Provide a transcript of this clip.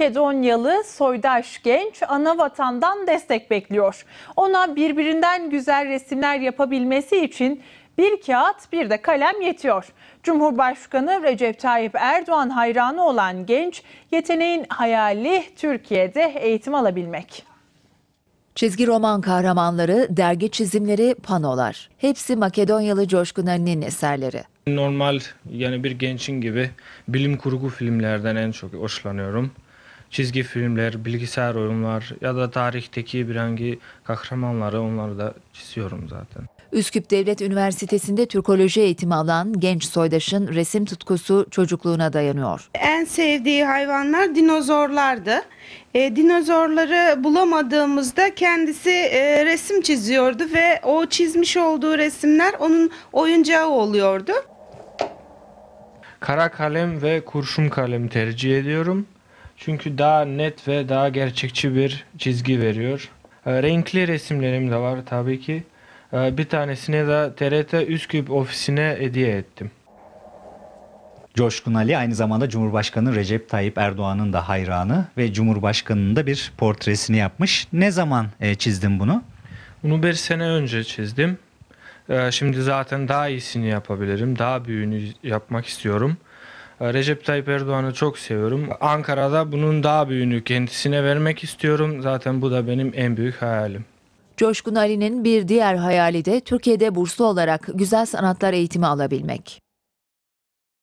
Makedonyalı soydaş genç ana vatandan destek bekliyor. Ona birbirinden güzel resimler yapabilmesi için bir kağıt bir de kalem yetiyor. Cumhurbaşkanı Recep Tayyip Erdoğan hayranı olan genç yeteneğin hayali Türkiye'de eğitim alabilmek. Çizgi roman kahramanları, dergi çizimleri, panolar. Hepsi Makedonyalı Coşkun Ali'nin eserleri. Normal yani bir gençin gibi bilim kurgu filmlerden en çok hoşlanıyorum çizgi filmler, bilgisayar oyunlar ya da tarihteki bir hangi kahramanları onları da çiziyorum zaten. Üsküp Devlet Üniversitesi'nde Türkoloji eğitimi alan genç soydaşın resim tutkusu çocukluğuna dayanıyor. En sevdiği hayvanlar dinozorlardı. E, dinozorları bulamadığımızda kendisi e, resim çiziyordu ve o çizmiş olduğu resimler onun oyuncağı oluyordu. Kara kalem ve kurşun kalem tercih ediyorum. Çünkü daha net ve daha gerçekçi bir çizgi veriyor. Ee, renkli resimlerim de var tabii ki. Ee, bir tanesini de TRT Üsküp ofisine hediye ettim. Coşkun Ali aynı zamanda Cumhurbaşkanı Recep Tayyip Erdoğan'ın da hayranı ve Cumhurbaşkanı'nın da bir portresini yapmış. Ne zaman e, çizdin bunu? Bunu bir sene önce çizdim. Ee, şimdi zaten daha iyisini yapabilirim. Daha büyüğünü yapmak istiyorum. Ee, Recep Tayyip Erdoğan'ı çok seviyorum. Ankara'da bunun daha büyüğünü kendisine vermek istiyorum. Zaten bu da benim en büyük hayalim. Coşkun Ali'nin bir diğer hayali de Türkiye'de burslu olarak güzel sanatlar eğitimi alabilmek.